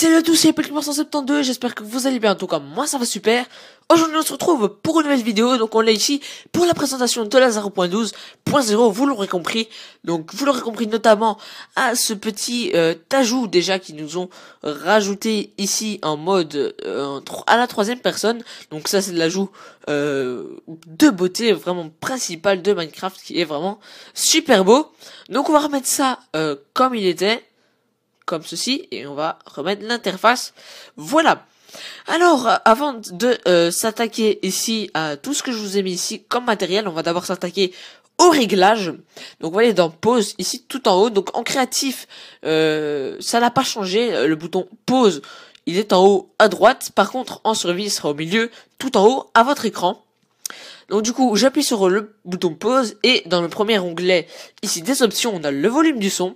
salut à tous, c'est pelk 172 j'espère que vous allez bien, en tout cas moi ça va super. Aujourd'hui on se retrouve pour une nouvelle vidéo, donc on est ici pour la présentation de la 0.12.0, vous l'aurez compris. Donc vous l'aurez compris notamment à ce petit euh, ajout déjà qui nous ont rajouté ici en mode euh, à la troisième personne. Donc ça c'est de l'ajout euh, de beauté vraiment principale de Minecraft qui est vraiment super beau. Donc on va remettre ça euh, comme il était comme ceci et on va remettre l'interface. Voilà. Alors, avant de euh, s'attaquer ici à tout ce que je vous ai mis ici comme matériel, on va d'abord s'attaquer au réglage. Donc vous voyez dans pause ici tout en haut. Donc en créatif, euh, ça n'a pas changé. Euh, le bouton pause, il est en haut à droite. Par contre en survie, il sera au milieu, tout en haut à votre écran. Donc du coup, j'appuie sur le bouton pause et dans le premier onglet ici des options, on a le volume du son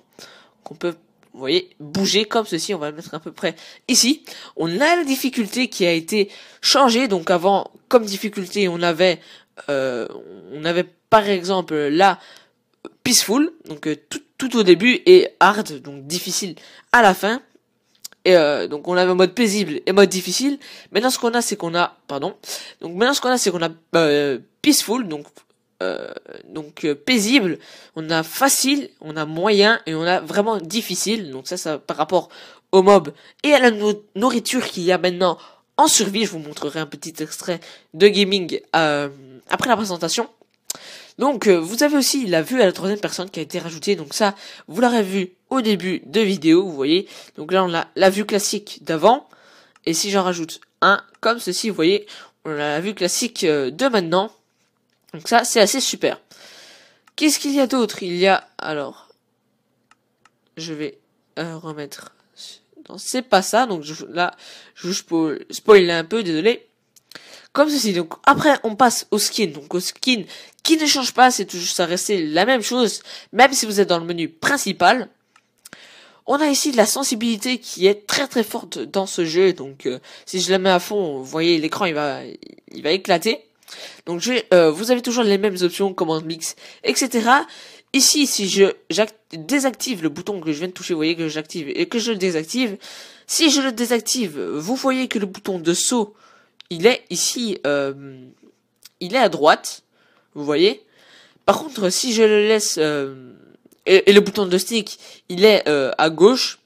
qu'on peut vous voyez, bouger comme ceci. On va le mettre à peu près ici. On a la difficulté qui a été changée. Donc avant, comme difficulté, on avait, euh, on avait par exemple la peaceful, donc euh, tout, au début, et hard, donc difficile à la fin. Et euh, donc on avait mode paisible et mode difficile. Maintenant ce qu'on a c'est qu'on a pardon. Donc maintenant ce qu'on a c'est qu'on a peaceful donc euh, donc euh, paisible, on a facile, on a moyen et on a vraiment difficile. Donc ça, ça par rapport au mob et à la nourriture qu'il y a maintenant en survie. Je vous montrerai un petit extrait de gaming euh, après la présentation. Donc vous avez aussi la vue à la troisième personne qui a été rajoutée. Donc ça, vous l'aurez vu au début de vidéo, vous voyez. Donc là, on a la vue classique d'avant. Et si j'en rajoute un, comme ceci, vous voyez, on a la vue classique de maintenant. Donc ça, c'est assez super. Qu'est-ce qu'il y a d'autre Il y a, alors, je vais euh, remettre... Non, c'est pas ça, donc je, là, je vous spoiler un peu, désolé. Comme ceci, donc après, on passe au skin. Donc au skin, qui ne change pas, c'est toujours ça rester la même chose, même si vous êtes dans le menu principal. On a ici de la sensibilité qui est très très forte dans ce jeu, donc euh, si je la mets à fond, vous voyez l'écran, il va, il va éclater. Donc euh, vous avez toujours les mêmes options, commande mix, etc. Ici, si je désactive le bouton que je viens de toucher, vous voyez que j'active et que je le désactive. Si je le désactive, vous voyez que le bouton de saut, il est ici, euh, il est à droite, vous voyez. Par contre, si je le laisse, euh, et, et, le bouton de stick, il est à gauche,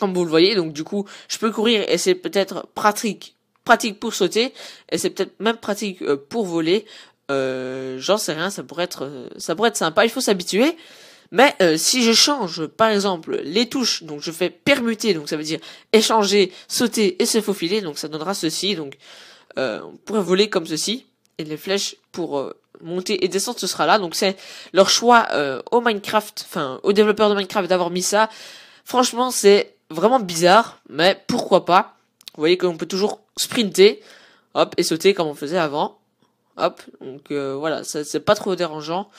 comme vous le voyez. Donc du coup, je peux courir et c'est peut-être pratique pratique pour sauter et c'est peut-être même pratique euh, pour voler. Euh, j'en sais rien, ça pourrait être, euh, ça pourrait être sympa. Il faut s'habituer. Mais si je change, par exemple, les touches, donc je fais permuter, donc ça veut dire échanger, sauter et se faufiler, donc ça donnera ceci. Donc on pourrait voler comme ceci et les flèches pour monter et descendre ce sera là. Donc c'est leur choix au Minecraft, enfin au développeur de Minecraft d'avoir mis ça. Franchement, c'est vraiment bizarre, mais pourquoi pas. Vous voyez qu'on peut toujours sprinter, hop, et sauter comme on faisait avant. Hop, donc euh, voilà, voilà, c'est pas trop dérangeant.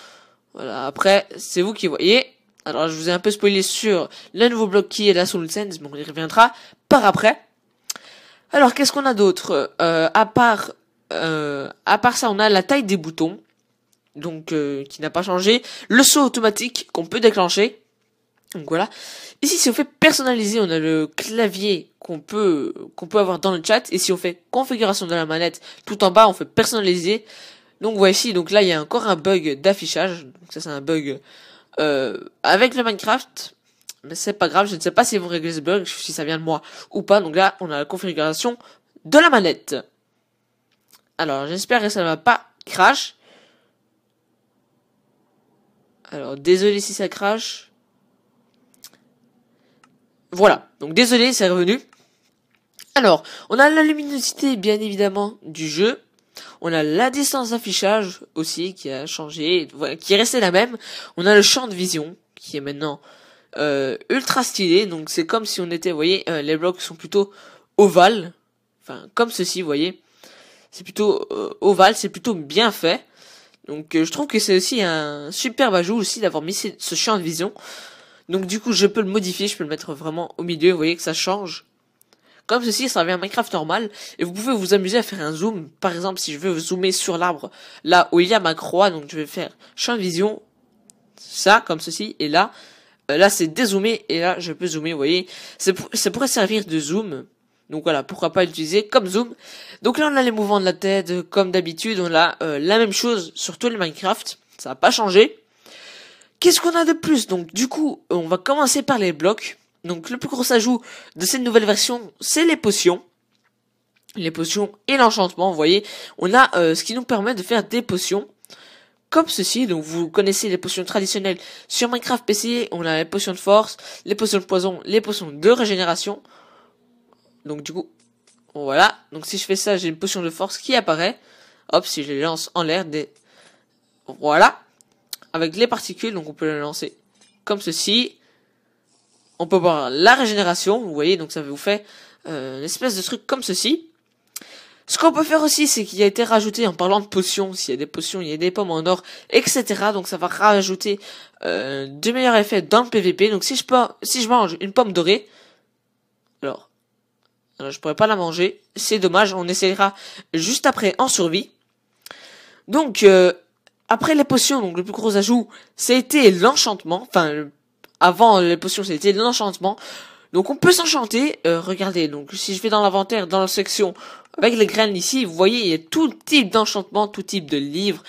Voilà, après, c'est vous qui voyez. Alors, je vous ai un peu spoilé sur le nouveau bloc qui est la Soul Sense, mais on y reviendra par après. Alors, qu'est-ce qu'on a d'autre euh, À part euh, à part ça, on a la taille des boutons, donc qui n'a pas changé, le saut automatique qu'on peut déclencher, donc voilà. Ici, si on fait personnaliser, on a le clavier qu'on peut qu'on peut avoir dans le chat. Et si on fait configuration de la manette, tout en bas, on fait personnaliser. Donc voici. Donc là, il y a encore un bug d'affichage. Donc ça, c'est un bug euh, avec le Minecraft. Mais c'est pas grave. Je ne sais pas si vous réglez ce bug, si ça vient de moi ou pas. Donc là, on a la configuration de la manette. Alors, j'espère que ça ne va pas crash. Alors, désolé si ça crache. Voilà. Donc désolé, c'est revenu. Alors, on a la luminosité bien évidemment du jeu. On a la distance d'affichage aussi qui a changé, qui est restée la même. On a le champ de vision qui est maintenant euh, ultra stylé. Donc c'est comme si on était, vous voyez, euh, les blocs sont plutôt ovales. Enfin, comme ceci, vous voyez. C'est plutôt euh, ovale, c'est plutôt bien fait. Donc je trouve que c'est aussi un superbe ajout aussi d'avoir mis ce champ de vision. Donc du coup, je peux le modifier, je peux le mettre vraiment au milieu, vous voyez que ça change. Comme ceci, ça revient à Minecraft normal, et vous pouvez vous amuser à faire un zoom. Par exemple, si je veux zoomer sur l'arbre, là où il y a ma croix, donc je vais faire champ vision, ça, comme ceci, et là, euh, là c'est dézoomé, et là je peux zoomer, vous voyez. ça pourrait servir de zoom, donc voilà, pourquoi pas l'utiliser comme zoom. Donc là, on a les mouvements de la tête, comme d'habitude, on a euh, la même chose sur tous les Minecraft, ça n'a pas changé. Qu'est-ce qu'on a de plus Donc du coup, on va commencer par les blocs. Donc le plus gros ajout de cette nouvelle version, c'est les potions. Les potions et l'enchantement, vous voyez. On a euh, ce qui nous permet de faire des potions. Comme ceci, donc vous connaissez les potions traditionnelles sur Minecraft PC, on a les potions de force, les potions de poison, les potions de régénération. Donc du coup, voilà. Donc si je fais ça, j'ai une potion de force qui apparaît. Hop, si je les lance en l'air, des... Voilà avec les particules, donc on peut le lancer comme ceci. On peut voir la régénération, vous voyez, donc ça vous fait euh, une espèce de truc comme ceci. Ce qu'on peut faire aussi, c'est qu'il a été rajouté, en parlant de potions, s'il y a des potions, il y a des pommes en or, etc. Donc ça va rajouter euh, de meilleurs effets dans le PVP. Donc si je, si je mange une pomme dorée, alors, alors je pourrais pas la manger, c'est dommage, on essaiera juste après en survie. Donc, euh, après les potions, donc le plus gros ajout, c'était l'enchantement. Enfin, avant les potions, c'était l'enchantement. Donc on peut s'enchanter. Euh, regardez, donc si je vais dans l'inventaire, dans la section avec les graines ici, vous voyez, il y a tout type d'enchantement, tout type de livres.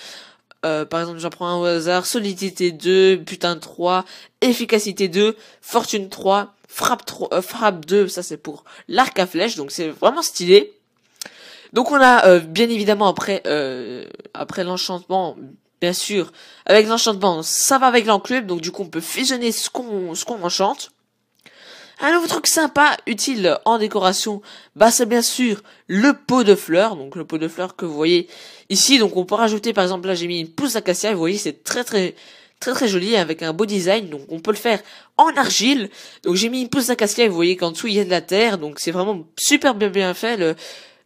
Euh, par exemple, j'en prends un au hasard, solidité 2, putain 3, efficacité 2, fortune 3, frappe 3, euh, frappe 2, ça c'est pour l'arc à flèche, donc c'est vraiment stylé. Donc on a bien évidemment après après l'enchantement bien sûr, avec l'enchantement, ça va avec l'enclume, donc du coup on peut fusionner ce qu'on ce qu'on enchante. Un autre truc sympa, utile en décoration, bah c'est bien sûr le pot de fleurs, donc le pot de fleurs que vous voyez ici, donc on peut rajouter par exemple là j'ai mis une pousse d'acacia, vous voyez c'est très très très très joli avec un beau design donc on peut le faire en argile donc j'ai mis une pousse d'acacia vous voyez qu'en dessous il y a de la terre donc c'est vraiment super bien bien fait le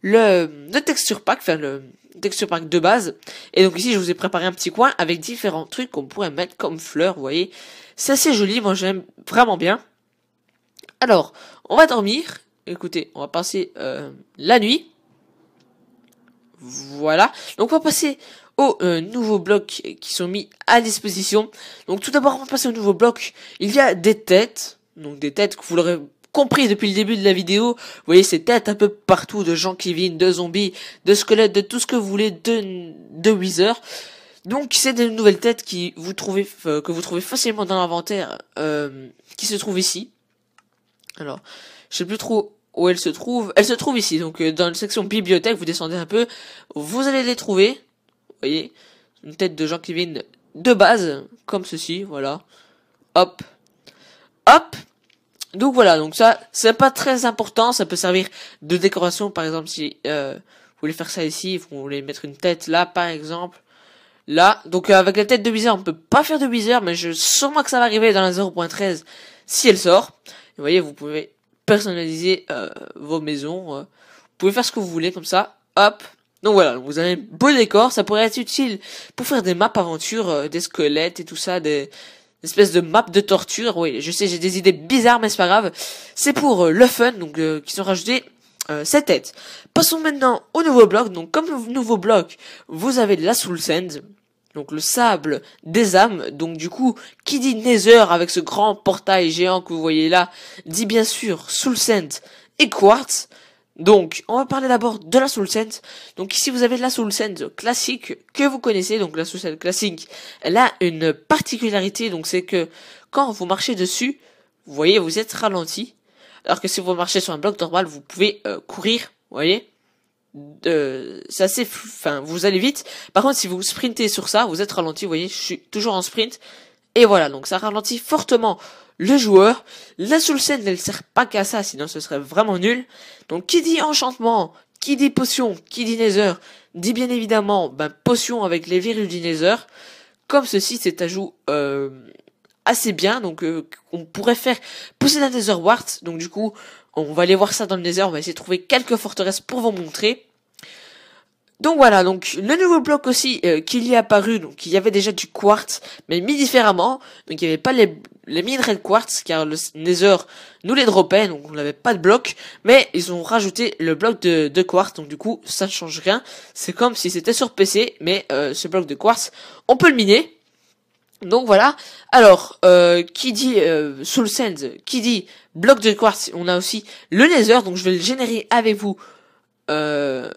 le, le texture pack enfin le texture pack de base. Et donc ici, je vous ai préparé un petit coin avec différents trucs qu'on pourrait mettre comme fleurs, vous voyez. C'est assez joli, moi j'aime vraiment bien. Alors, on va dormir. Écoutez, on va passer euh, la nuit. Voilà. Donc on va passer aux euh, nouveaux blocs qui sont mis à disposition. Donc tout d'abord, on va passer au nouveau bloc. Il y a des têtes. Donc des têtes que vous l'aurez Compris depuis le début de la vidéo. Vous voyez ces têtes un peu partout de gens qui de zombies, de squelettes, de tout ce que vous voulez, de, de Wither. Donc c'est des nouvelles têtes qui vous trouvez, euh, que vous trouvez facilement dans l'inventaire, euh, qui se trouve ici. Alors, je sais plus trop où elle se trouve. Elle se trouve ici, donc euh, dans la section bibliothèque, vous descendez un peu, vous allez les trouver. Vous voyez, une tête de jean Kevin de base, comme ceci, voilà. Hop. Hop, donc voilà, donc ça, c'est pas très important, ça peut servir de décoration, par exemple, si euh, vous voulez faire ça ici, vous voulez mettre une tête là, par exemple, là. Donc euh, avec la tête de Bizarre, on peut pas faire de Bizarre, mais je sûrement que ça va arriver dans la 0.13 si elle sort. Vous voyez, vous pouvez personnaliser euh, vos maisons, vous pouvez faire ce que vous voulez comme ça, hop. Donc voilà, vous avez un beau décor, ça pourrait être utile pour faire des maps aventures, des squelettes et tout ça, des, espèce de map de torture. Oui, je sais, j'ai des idées bizarres, mais c'est pas grave. C'est pour euh, le fun, donc euh, qui sont rajoutés euh, cette tête. Passons maintenant au nouveau bloc. Donc comme nouveau bloc, vous avez la Soul Sand. Donc le sable des âmes. Donc du coup, qui dit Nether avec ce grand portail géant que vous voyez là, dit bien sûr Soul Sand et Quartz. Donc, on va parler d'abord de la Soul Sense. Donc ici, vous avez la Soul Sense classique que vous connaissez. Donc la Soul Sense classique, elle a une particularité. Donc c'est que quand vous marchez dessus, vous voyez, vous êtes ralenti. Alors que si vous marchez sur un bloc normal, vous pouvez euh, courir, vous voyez. Euh, c'est assez, enfin, vous allez vite. Par contre, si vous sprintez sur ça, vous êtes ralenti. Vous voyez, je suis toujours en sprint. Et voilà, donc ça ralentit fortement le joueur. La soul scène ne sert pas qu'à ça, sinon ce serait vraiment nul. Donc qui dit enchantement, qui dit potion, qui dit nether, dit bien évidemment ben, potion avec les virus du nether. Comme ceci, c'est un euh, assez bien, donc euh, on pourrait faire pousser la nether wart. Donc du coup, on va aller voir ça dans le nether, on va essayer de trouver quelques forteresses pour vous montrer. Donc voilà, donc le nouveau bloc aussi qui euh, qu'il y est apparu, donc il y avait déjà du quartz, mais mis différemment, donc il n'y avait pas les, les minerais de quartz, car le Nether nous les dropait, donc on n'avait pas de bloc, mais ils ont rajouté le bloc de, de quartz, donc du coup ça ne change rien, c'est comme si c'était sur PC, mais euh, ce bloc de quartz, on peut le miner. Donc voilà, alors, euh, qui dit Soul Send, qui dit bloc de quartz, on a aussi le Nether, donc je vais le générer avec vous euh,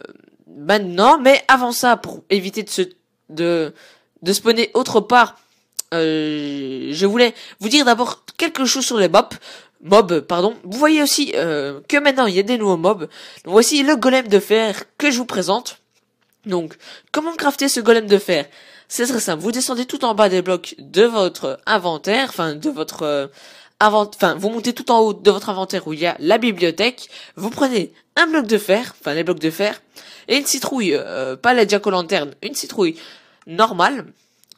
maintenant, bah, mais avant ça, pour éviter de se, de, de spawner autre part, euh, je voulais vous dire d'abord quelque chose sur les mobs. Mob, pardon. Vous voyez aussi euh, que maintenant il y a des nouveaux mobs. voici le golem de fer que je vous présente. Donc, comment crafter ce golem de fer C'est très simple. Vous descendez tout en bas des blocs de votre inventaire, enfin de votre euh, enfin, vous montez tout en haut de votre inventaire où il y a la bibliothèque, vous prenez un bloc de fer, enfin les blocs de fer, et une citrouille, euh, pas la jack lanterne une citrouille normale.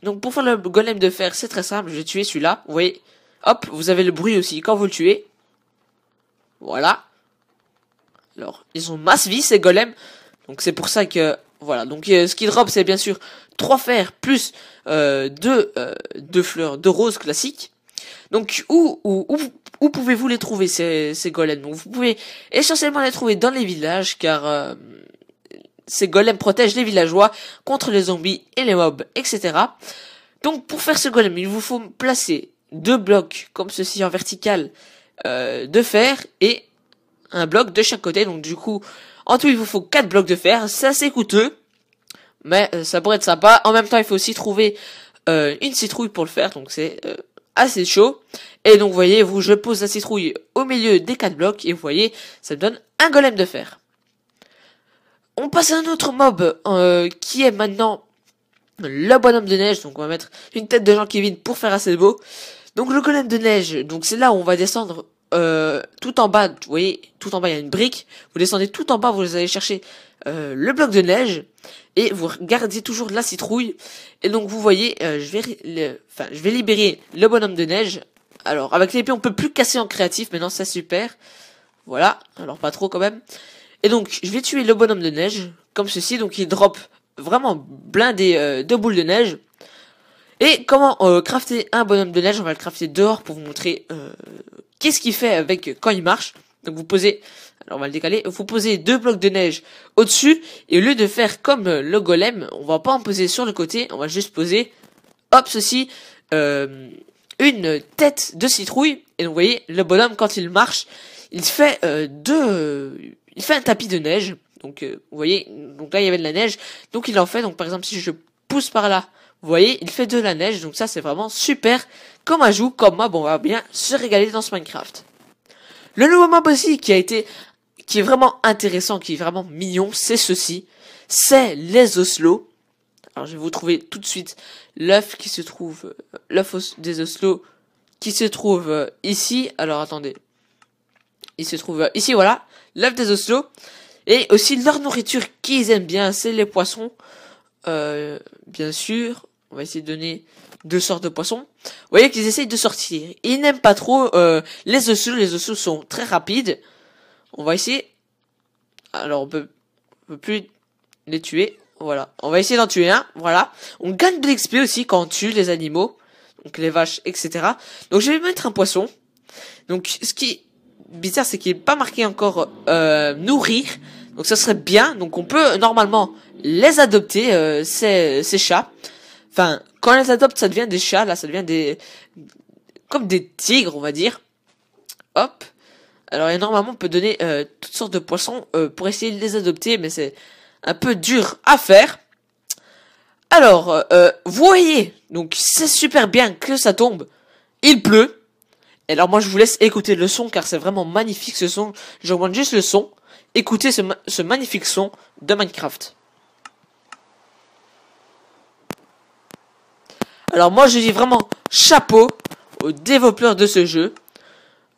Donc pour faire le golem de fer, c'est très simple, je vais tuer celui-là, vous voyez. Hop, vous avez le bruit aussi quand vous le tuez. Voilà. Alors, ils ont masse vie ces golems. Donc c'est pour ça que voilà. Donc euh, ce qui drop c'est bien sûr 3 fers plus 2 euh, deux fleurs de rose classiques. Donc où, où, où, pouvez-vous les trouver ces, ces golems Vous pouvez essentiellement les trouver dans les villages car euh, ces golems protègent les villageois contre les zombies et les mobs, etc. Donc pour faire ce golem, il vous faut placer deux blocs comme ceci en vertical euh, de fer et un bloc de chaque côté. Donc du coup, en tout il vous faut quatre blocs de fer. Ça c'est coûteux, mais euh, ça pourrait être sympa. En même temps, il faut aussi trouver une citrouille pour le faire, donc c'est assez chaud. Et donc, voyez, vous, je pose la citrouille au milieu des quatre blocs et vous voyez, ça me donne un golem de fer. On passe à un autre mob euh, qui est maintenant le bonhomme de neige. Donc, on va mettre une tête de Jean Kevin pour faire assez beau. Donc, le golem de neige, donc c'est là où on va descendre euh, tout en bas, vous voyez, tout en bas il y a une brique, vous descendez tout en bas, vous allez chercher euh, le bloc de neige et vous gardez toujours la citrouille. Et donc vous voyez, euh, je vais, enfin je vais libérer le bonhomme de neige. Alors avec l'épée on peut plus casser en créatif, Mais non c'est super. Voilà, alors pas trop quand même. Et donc je vais tuer le bonhomme de neige comme ceci, donc il drop vraiment blindé euh, de boules de neige. Et comment crafter un bonhomme de neige On va le crafter dehors pour vous montrer Qu'est-ce qu'il fait avec quand il marche Donc vous posez, alors on va le décaler, vous posez deux blocs de neige au-dessus et au lieu de faire comme euh, le golem, on va pas en poser sur le côté, on va juste poser, hop, ceci, euh, une tête de citrouille. Et vous voyez, le bonhomme quand il marche, il fait euh, deux, il fait un tapis de neige. Donc vous voyez, donc là il y avait de la neige, donc il en fait. Donc par exemple si je pousse par là, vous voyez, il fait de la neige. Donc ça c'est vraiment super comme un joue, comme moi, bon, on bah, va bien se régaler dans ce Minecraft. Le nouveau mob aussi qui a été, qui est vraiment intéressant, qui est vraiment mignon, c'est ceci. C'est les Oslo. Alors je vais vous trouver tout de suite l'œuf qui se trouve, euh, l'œuf des Oslo qui se trouve euh, ici. Alors attendez, il se trouve euh, ici, voilà, l'œuf des Oslo. Et aussi leur nourriture qu'ils aiment bien, c'est les poissons, bien sûr on va essayer de donner deux sortes de poissons. Vous voyez qu'ils essayent de sortir. Ils n'aiment pas trop euh, les osseux. Les osseux sont très rapides. On va essayer. Alors on peut, peut plus les tuer. Voilà. On va essayer d'en tuer un. Voilà. On gagne de l'XP aussi quand on tue les animaux. Donc les vaches, etc. Donc je vais mettre un poisson. Donc ce qui est bizarre, c'est qu'il n'est pas marqué encore euh, nourrir. Donc ça serait bien. Donc on peut normalement les adopter, euh, ces, ces chats. Enfin, quand elles adoptent, ça devient des chats, là, ça devient des... Comme des tigres, on va dire. Hop. Alors, et normalement, on peut donner euh, toutes sortes de poissons euh, pour essayer de les adopter, mais c'est un peu dur à faire. Alors, euh, vous voyez, donc c'est super bien que ça tombe. Il pleut. Et alors moi, je vous laisse écouter le son, car c'est vraiment magnifique ce son. J'augmente juste le son. Écoutez ce magnifique son de Minecraft. Alors moi je dis vraiment chapeau aux développeurs de ce jeu.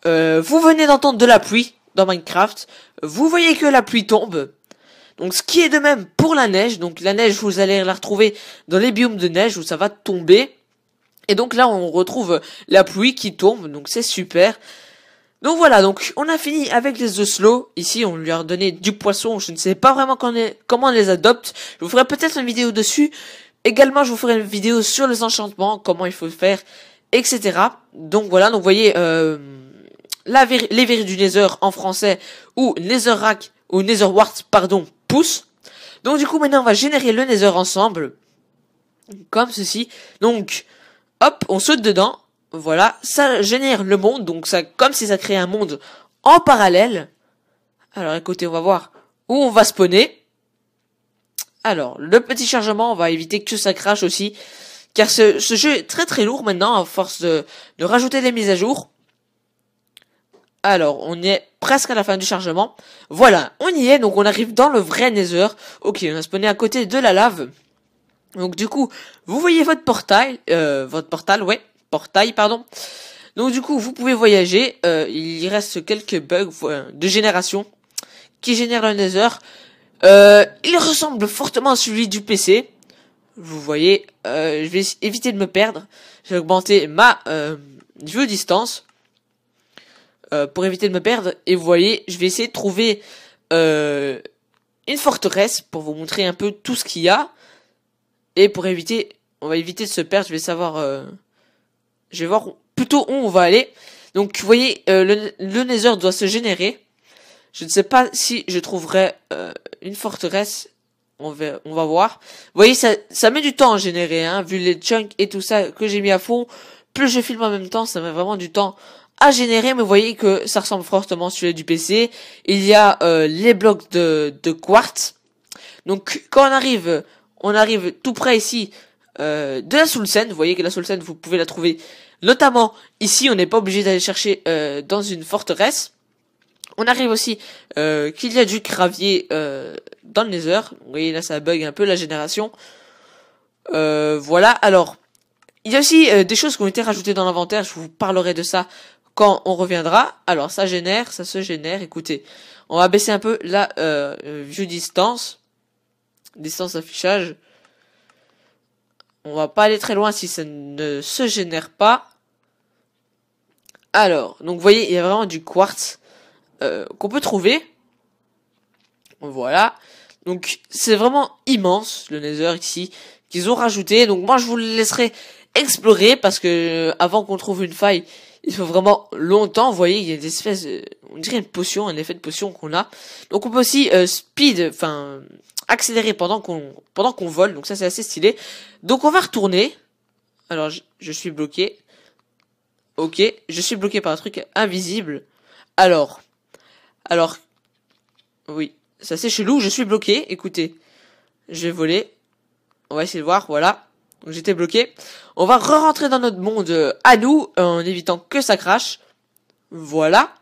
Euh, vous venez d'entendre de la pluie dans Minecraft. Vous voyez que la pluie tombe. Donc ce qui est de même pour la neige. Donc la neige, vous allez la retrouver dans les biomes de neige où ça va tomber. Et donc là, on retrouve la pluie qui tombe. Donc c'est super. Donc voilà, donc on a fini avec les oslo. Ici, on lui a donné du poisson. Je ne sais pas vraiment comment on les adopte. Je vous ferai peut-être une vidéo dessus. Également, je vous ferai une vidéo sur les enchantements, comment il faut faire, etc. Donc voilà, donc vous voyez euh, les verres du Nether en français ou rack ou Netherwart, pardon, pousse. Donc du coup, maintenant, on va générer le Nether ensemble, comme ceci. Donc, hop, on saute dedans. Voilà, ça génère le monde, donc ça, comme si ça crée un monde en parallèle. Alors écoutez, on va voir où on va spawner. Alors, le petit chargement, on va éviter que ça crache aussi. Car ce, jeu est très très lourd maintenant, à force de, rajouter des mises à jour. Alors, on est presque à la fin du chargement. Voilà, on y est, donc on arrive dans le vrai Nether. Ok, on a spawné à côté de la lave. Donc du coup, vous voyez votre portail, euh, votre portal, ouais, portail, pardon. Donc du coup, vous pouvez voyager. Euh, il reste quelques bugs euh, de génération qui génèrent le Nether. Euh, il ressemble fortement à celui du PC. Vous voyez, euh, je vais éviter de me perdre. J'ai augmenté ma euh, distance euh, pour éviter de me perdre. Et vous voyez, je vais essayer de trouver une forteresse pour vous montrer un peu tout ce qu'il y a. Et pour éviter, on va éviter de se perdre. Je vais savoir, je vais voir plutôt où on va aller. Donc vous voyez, le, le Nether doit se générer. Je ne sais pas si je trouverai euh, une forteresse. On va, on va voir. Vous voyez, ça, ça met du temps à générer, hein, vu les chunks et tout ça que j'ai mis à fond. Plus je filme en même temps, ça met vraiment du temps à générer, mais vous voyez que ça ressemble fortement à celui du PC. Il y a euh, les blocs de, quartz. Donc quand on arrive, on arrive tout près ici euh, de la Soul Vous voyez que la Soul vous pouvez la trouver notamment ici. On n'est pas obligé d'aller chercher dans une forteresse. On arrive aussi euh, qu'il y a du gravier euh, dans le nether. Vous voyez là ça bug un peu la génération. Euh, voilà, alors il y a aussi des choses qui ont été rajoutées dans l'inventaire, je vous parlerai de ça quand on reviendra. Alors ça génère, ça se génère, écoutez. On va baisser un peu la vue distance, distance d'affichage. On va pas aller très loin si ça ne se génère pas. Alors, donc vous voyez, il y a vraiment du quartz. Euh, qu'on peut trouver. Voilà. Donc c'est vraiment immense le Nether ici qu'ils ont rajouté. Donc moi je vous le laisserai explorer parce que euh, avant qu'on trouve une faille, il faut vraiment longtemps. Vous voyez, il y a des espèces, on dirait une potion, un effet de potion qu'on a. Donc on peut aussi euh, speed, enfin accélérer pendant qu'on pendant qu'on vole. Donc ça c'est assez stylé. Donc on va retourner. Alors je, je suis bloqué. Ok, je suis bloqué par un truc invisible. Alors alors, oui, ça c'est chelou, je suis bloqué, écoutez. Je vais voler. On va essayer de voir, voilà. J'étais bloqué. On va re-rentrer dans notre monde euh, à nous, en évitant que ça crache. Voilà.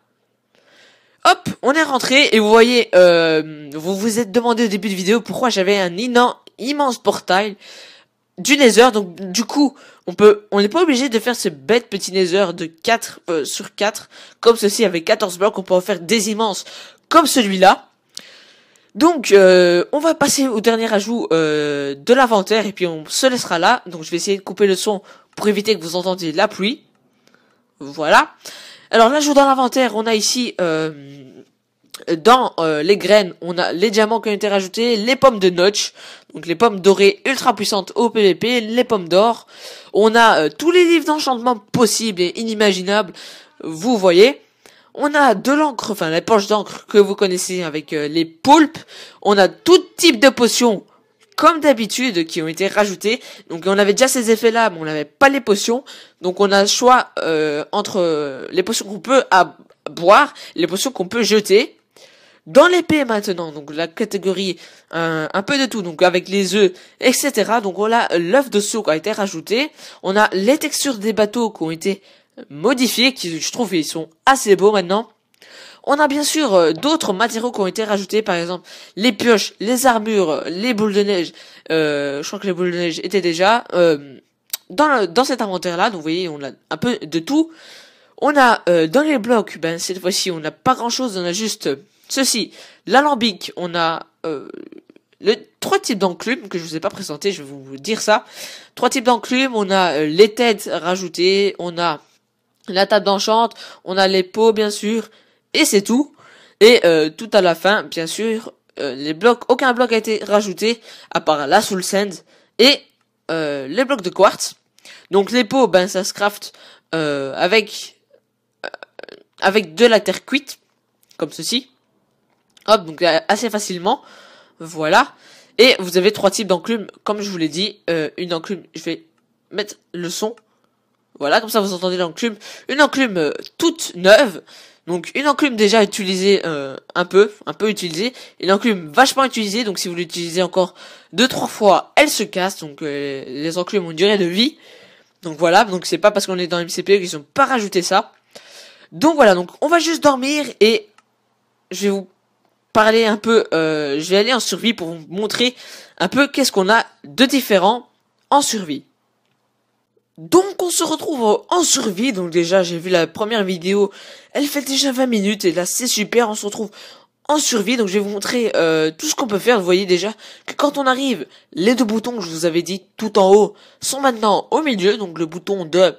Hop, on est rentré et vous voyez, euh, vous vous êtes demandé au début de vidéo pourquoi j'avais un immense portail du nether. Donc du coup, on peut on n'est pas obligé de faire ce bête petit nether de 4 euh, sur 4 comme ceci avec 14 blocs, on peut en faire des immenses comme celui-là. Donc euh, on va passer au dernier ajout euh, de l'inventaire et puis on se laissera là. Donc je vais essayer de couper le son pour éviter que vous entendiez la pluie. Voilà. Alors l'ajout dans l'inventaire, on a ici dans euh, les graines, on a les diamants qui ont été rajoutés, les pommes de notch, donc les pommes dorées ultra puissantes au PVP, les pommes d'or. On a euh, tous les livres d'enchantement possibles et inimaginables, vous voyez. On a de l'encre, enfin la poche d'encre que vous connaissez avec euh, les poulpes. On a tout type de potions, comme d'habitude, qui ont été rajoutées. Donc on avait déjà ces effets-là, mais on n'avait pas les potions. Donc on a le choix entre les potions qu'on peut à boire, les potions qu'on peut jeter, dans l'épée maintenant, donc la catégorie euh, un peu de tout, donc avec les œufs, etc. Donc voilà, l'œuf de saut qui a été rajouté, on a les textures des bateaux qui ont été modifiées, qui je trouve ils sont assez beaux maintenant. On a bien sûr euh, d'autres matériaux qui ont été rajoutés, par exemple les pioches, les armures, les boules de neige. Euh, je crois que les boules de neige étaient déjà dans, dans cet inventaire-là. Donc vous voyez, on a un peu de tout. On a dans les blocs, ben cette fois-ci on n'a pas grand-chose, on a juste Ceci, l'alambic, on a euh, trois types d'enclumes que je vous ai pas présenté, je vais vous dire ça. Trois types d'enclumes, on a euh, les têtes rajoutées, on a la table d'enchante, on a les pots bien sûr, et c'est tout. Et euh, tout à la fin, bien sûr, les blocs, aucun bloc a été rajouté, à part la soul sand et les blocs de quartz. Donc les pots, ben ça se craft avec avec de la terre cuite, comme ceci. Hop, donc euh, assez facilement. Voilà. Et vous avez trois types d'enclumes, comme je vous l'ai dit. Euh, une enclume, je vais mettre le son. Voilà, comme ça vous entendez l'enclume. Une enclume euh, toute neuve. Donc une enclume déjà utilisée un peu, un peu utilisée. Une enclume vachement utilisée, donc si vous l'utilisez encore deux trois fois, elle se casse. Donc les enclumes ont une durée de vie. Donc voilà, donc c'est pas parce qu'on est dans MCPE qu'ils ont pas rajouté ça. Donc voilà, donc on va juste dormir et je vais vous parler un peu, euh, je vais aller en survie pour vous montrer un peu qu'est-ce qu'on a de différent en survie. Donc on se retrouve en survie, donc déjà j'ai vu la première vidéo, elle fait déjà 20 minutes et là c'est super, on se retrouve en survie, donc je vais vous montrer euh, tout ce qu'on peut faire, vous voyez déjà que quand on arrive, les deux boutons que je vous avais dit tout en haut sont maintenant au milieu, donc le bouton de,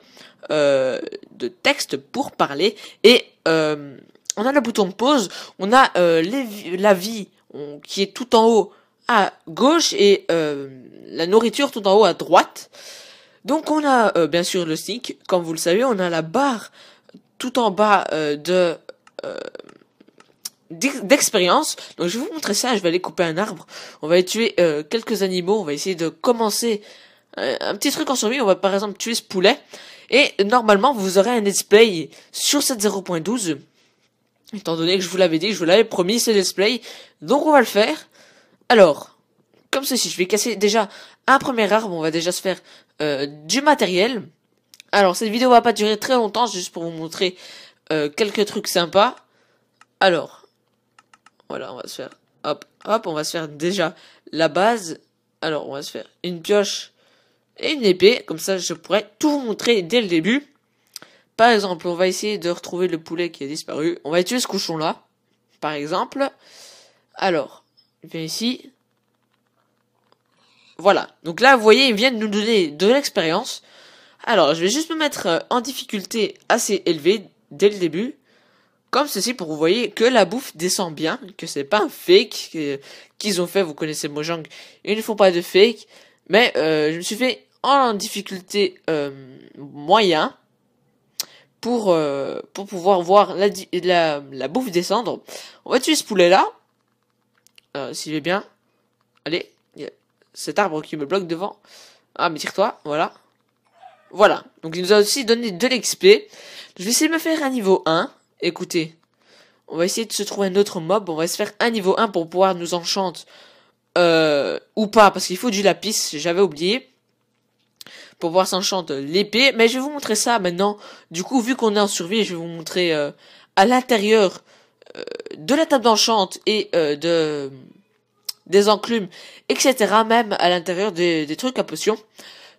euh, de texte pour parler et euh, on a le bouton de pause, on a euh, la vie qui est tout en haut à gauche et euh, la nourriture tout en haut à droite. Donc on a euh, bien sûr le stick, comme vous le savez, on a la barre tout en bas de d'expérience. Donc je vais vous montrer ça, je vais aller couper un arbre, on va aller tuer quelques animaux, on va essayer de commencer un petit truc en survie, on va par exemple tuer ce poulet. Et normalement vous aurez un display sur cette 0.12 Étant donné que je vous l'avais dit, je vous l'avais promis ce display. Donc on va le faire. Alors, comme ceci, je vais casser déjà un premier arbre. On va déjà se faire euh, du matériel. Alors cette vidéo va pas durer très longtemps, juste pour vous montrer euh, quelques trucs sympas. Alors, voilà, on va se faire... Hop, hop, on va se faire déjà la base. Alors, on va se faire une pioche et une épée. Comme ça, je pourrais tout vous montrer dès le début. Par exemple, on va essayer de retrouver le poulet qui a disparu. On va tuer ce cochon-là, par exemple. Alors, je vient ici. Voilà. Donc là, vous voyez, ils viennent nous donner de l'expérience. Alors, je vais juste me mettre euh, en difficulté assez élevée dès le début. Comme ceci pour vous voyez que la bouffe descend bien, que c'est pas un fake qu'ils ont fait, vous connaissez Mojang, ils ne font pas de fake, mais euh, je me suis fait en difficulté euh, moyen, pour, euh, pour pouvoir voir la, la, la, bouffe descendre. On va tuer ce poulet-là. Euh, S'il est bien. Allez, cet arbre qui me bloque devant. Ah, mais tire-toi, voilà. Voilà, donc il nous a aussi donné de l'XP. Je vais essayer de me faire un niveau 1. Écoutez, on va essayer de se trouver un autre mob. On va se faire un niveau 1 pour pouvoir nous enchanter. Euh, ou pas, parce qu'il faut du lapis, j'avais oublié pour voir s'enchante l'épée. Mais je vais vous montrer ça maintenant. Du coup, vu qu'on est en survie, je vais vous montrer euh, à l'intérieur euh, de la table d'enchante et euh, de des enclumes, etc. Même à l'intérieur des, des, trucs à potions.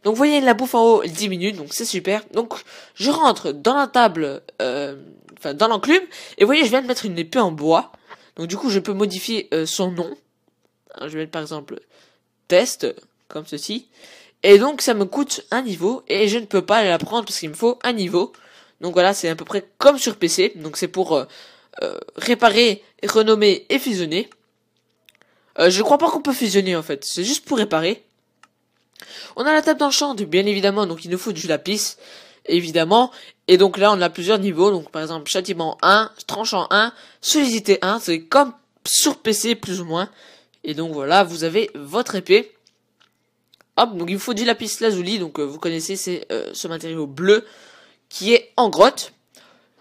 Donc vous voyez la bouffe en haut elle diminue donc c'est super. Donc je rentre dans la table, enfin dans l'enclume, et vous voyez je viens de mettre une épée en bois. Donc du coup je peux modifier son nom. je vais mettre par exemple test, comme ceci. Et donc ça me coûte un niveau et je ne peux pas la prendre parce qu'il me faut un niveau. Donc voilà, c'est à peu près comme sur PC. Donc c'est pour euh, euh, réparer, renommer et fusionner. Euh, je crois pas qu'on peut fusionner en fait, c'est juste pour réparer. On a la table d'enchant, bien évidemment, donc il nous faut du lapis, évidemment. Et donc là, on a plusieurs niveaux, donc par exemple châtiment 1, tranchant 1, sollicité 1, c'est comme sur PC plus ou moins. Et donc voilà, vous avez votre épée. Hop, donc il faut du lapis lazuli, donc euh, vous connaissez, c'est euh, ce matériau bleu qui est en grotte.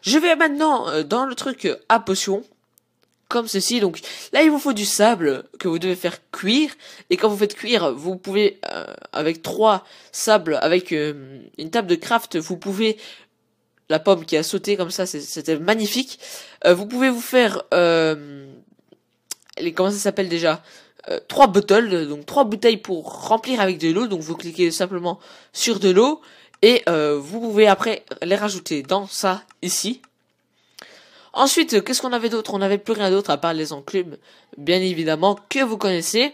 Je vais maintenant euh, dans le truc à potion, comme ceci. Donc là, il vous faut du sable que vous devez faire cuire. Et quand vous faites cuire, vous pouvez, avec trois sables, avec une table de craft, vous pouvez la pomme qui a sauté comme ça, c'était magnifique. vous pouvez vous faire les comment ça s'appelle déjà 3 euh, trois bottles, euh, donc trois bouteilles pour remplir avec de l'eau. Donc vous cliquez simplement sur de l'eau et euh, vous pouvez après les rajouter dans ça ici. Ensuite, qu'est-ce qu'on avait d'autre On n'avait plus rien d'autre à part les enclumes, bien évidemment, que vous connaissez.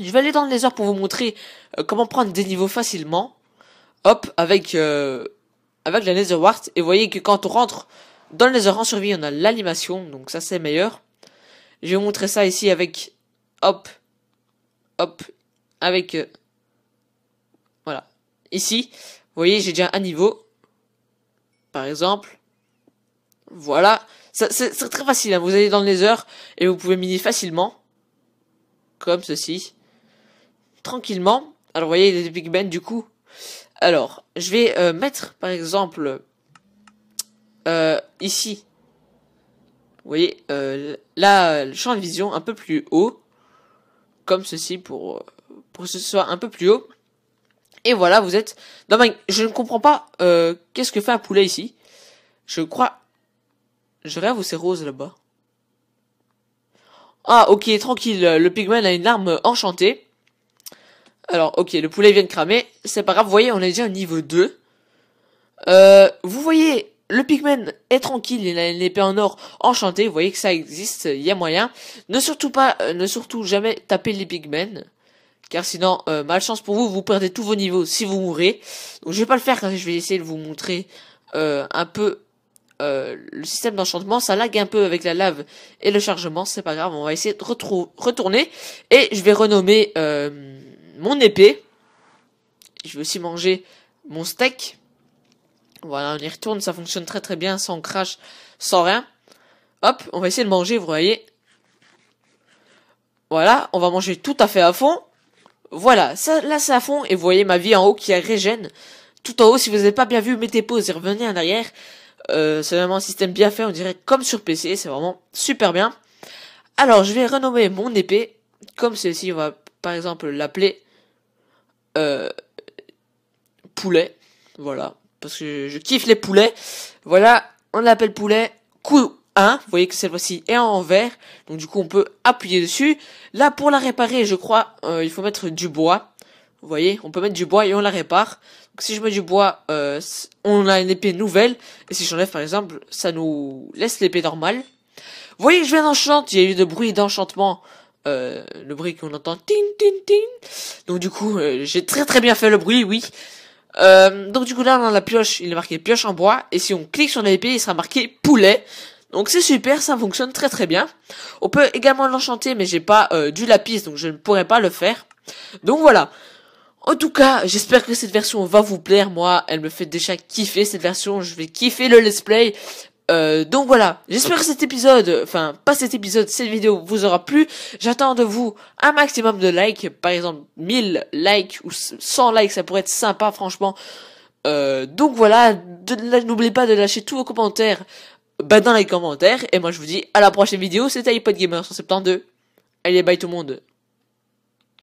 Je vais aller dans le heures pour vous montrer comment prendre des niveaux facilement. Hop, avec, avec la Nether Wart. Et vous voyez que quand on rentre dans le nether en survie, on a l'animation, donc ça c'est meilleur. Je vais vous montrer ça ici avec hop, hop, avec, euh, voilà. Ici, vous voyez, j'ai déjà un niveau, par exemple. Voilà, c'est très facile, hein. vous allez dans le heures et vous pouvez miner facilement, comme ceci, tranquillement. Alors, vous voyez, il y a des Big Ben, du coup. Alors, je vais euh, mettre, par exemple, euh, ici, vous voyez, là, le champ de vision un peu plus haut comme ceci pour, pour que ce soit un peu plus haut. Et voilà, vous êtes dans mais, Je ne comprends pas euh, qu'est-ce que fait un poulet ici. Je crois... Je rêve ou c'est rose là-bas Ah, ok, tranquille, le pigman a une arme enchantée. Alors, ok, le poulet vient de cramer. C'est pas grave, vous voyez, on est déjà au niveau 2. Euh, vous voyez le Pigman est tranquille, il a une épée en or enchantée, vous voyez que ça existe, il y a moyen. Ne surtout pas, euh, ne surtout jamais taper les Pigmen, car sinon, euh, malchance pour vous, vous perdez tous vos niveaux si vous mourrez. Donc je vais pas le faire, car je vais essayer de vous montrer euh, un peu le système d'enchantement. Ça lag un peu avec la lave et le chargement, c'est pas grave, on va essayer de retourner. Et je vais renommer mon épée. Je vais aussi manger mon steak voilà, on y retourne, ça fonctionne très très bien, sans crash, sans rien. Hop, on va essayer de manger, vous voyez. Voilà, on va manger tout à fait à fond. Voilà, ça, là c'est à fond, et vous voyez ma vie en haut qui régène. Tout en haut, si vous n'avez pas bien vu, mettez pause et revenez en arrière. Euh, c'est vraiment un système bien fait, on dirait comme sur PC, c'est vraiment super bien. Alors, je vais renommer mon épée, comme celle-ci, on va par exemple l'appeler euh, poulet. Voilà, parce que je kiffe les poulets. Voilà, on l'appelle poulet. Coup 1, vous voyez que celle ci est en vert, donc du coup on peut appuyer dessus. Là, pour la réparer, je crois, euh, il faut mettre du bois. Vous voyez, on peut mettre du bois et on la répare. Donc si je mets du bois, euh, on a une épée nouvelle. Et si j'enlève par exemple, ça nous laisse l'épée normale. Vous voyez, je viens d'enchanter, il y a eu de bruit d'enchantement. Euh, le bruit qu'on entend, tin tin tin. Donc du coup, j'ai très très bien fait le bruit, oui. Euh, donc du coup là, dans la pioche, il est marqué pioche en bois. Et si on clique sur l'épée, il sera marqué poulet. Donc c'est super, ça fonctionne très très bien. On peut également l'enchanter, mais j'ai pas euh, du lapis, donc je ne pourrais pas le faire. Donc voilà. En tout cas, j'espère que cette version va vous plaire. Moi, elle me fait déjà kiffer cette version. Je vais kiffer le let's play euh, donc voilà, j'espère que cet épisode, enfin pas cet épisode, cette vidéo vous aura plu. J'attends de vous un maximum de likes, par exemple 1000 likes ou 100 likes, ça pourrait être sympa franchement. Euh, donc voilà, n'oubliez pas de lâcher tous vos commentaires bah, dans les commentaires. Et moi je vous dis à la prochaine vidéo, c'était iPod Gamer 172. Allez bye tout le monde